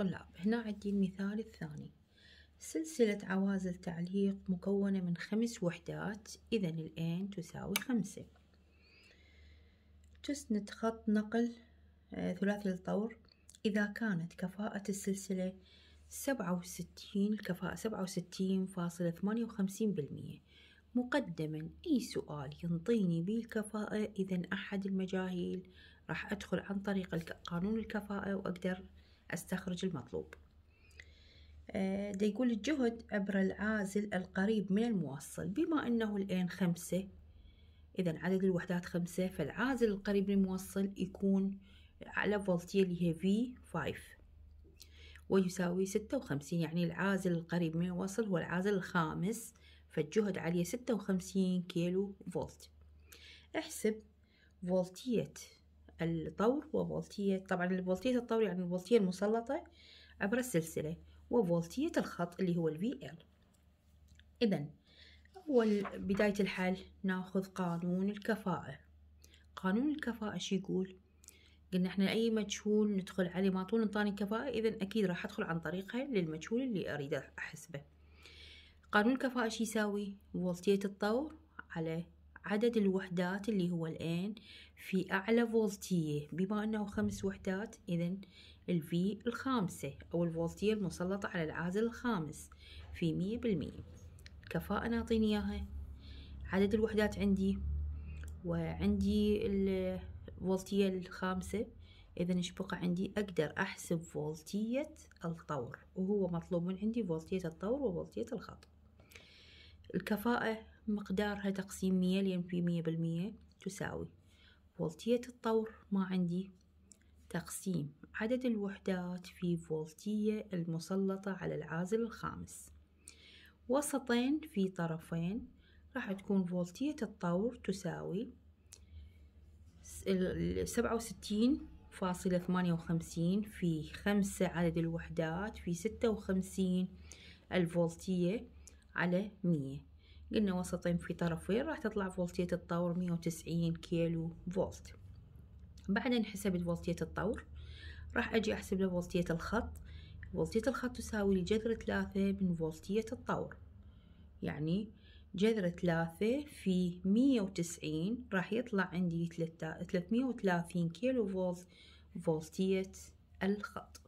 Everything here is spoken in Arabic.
الطلاب هنا عندي المثال الثاني سلسلة عوازل تعليق مكونة من خمس وحدات إذا الآن تساوي خمسة تسند خط نقل آه، ثلاثي الطور إذا كانت كفاءة السلسلة سبعة وستين الكفاءة سبعة وستين فاصلة ثمانية وخمسين بالمية مقدما أي سؤال ينطيني به الكفاءة إذا أحد المجاهيل راح أدخل عن طريق قانون الكفاءة وأقدر أستخرج المطلوب آه، ده يقول الجهد عبر العازل القريب من الموصل بما أنه الآن خمسة إذا عدد الوحدات خمسة فالعازل القريب من الموصل يكون على فولتية اللي هي V5 ويساوي ستة وخمسين يعني العازل القريب من الوصل هو العازل الخامس فالجهد عليه ستة وخمسين كيلو فولت احسب فولتية الطور وفولتية طبعا فولتية الطور يعني الفولتية المسلطة عبر السلسلة وفولتية الخط اللي هو ال VL إذا أول بداية الحل ناخذ قانون الكفاءة قانون الكفاءة شو يقول؟ قلنا احنا أي مجهول ندخل عليه ما طول انطاني كفاءة إذا أكيد راح أدخل عن طريقها للمجهول اللي أريد أحسبه قانون الكفاءة شو يساوي؟ فولتية الطور على عدد الوحدات اللي هو الان في أعلى فولتية بما أنه خمس وحدات إذا الفي الخامسة أو الفولتية المسلطة على العازل الخامس في مية بالمية كفاءة نعطيني إياها عدد الوحدات عندي وعندي الفولتية الخامسة إذا إيش بقى عندي أقدر أحسب فولتية الطور وهو مطلوب من عندي فولتية الطور وفولتية الخط الكفاءة مقدارها تقسيم مية في مية بالمية تساوي فولتية الطور ما عندي تقسيم عدد الوحدات في فولتية المسلطة على العازل الخامس وسطين في طرفين راح تكون فولتية الطور تساوي سبعة وستين فاصلة ثمانية وخمسين في خمسة عدد الوحدات في ستة وخمسين الفولتية على مية قلنا وسطين في طرفين راح تطلع فولتية الطور مية وتسعين كيلو فولت بعدين حسبت فولتية الطور راح أجي أحسب له فولتية الخط فولتية الخط تساوي لجذر ثلاثة من فولتية الطور يعني جذر ثلاثة في مية وتسعين راح يطلع عندي ثلاثمية وثلاثين كيلو فولت فولتية الخط